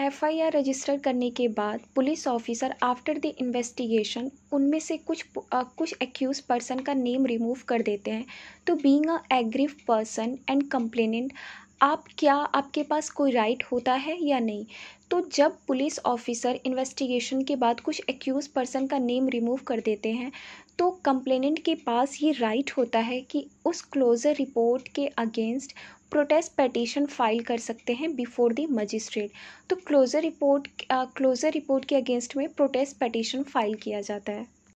FIR register करने के बाद police officer after the investigation उनमें से कुछ कुछ एक्यूज पर्सन का नेम रिमूव कर देते हैं तो being a aggrieved person and complainant आप क्या आपके पास कोई राइट होता है या नहीं तो जब पुलिस ऑफिसर इन्वेस्टिगेशन के बाद कुछ एक्यूज़ पर्सन का नेम रिमूव कर देते हैं तो कंप्लेनेंट के पास ये राइट होता है कि उस क्लोज़र रिपोर्ट के अगेंस्ट प्रोटेस्ट पटिशन फाइल कर सकते हैं बिफोर द मजिस्ट्रेट तो क्लोज़र रिपोर्ट क्लोज़र रिपोर्ट के अगेंस्ट में प्रोटेस्ट पटिशन फाइल किया जाता है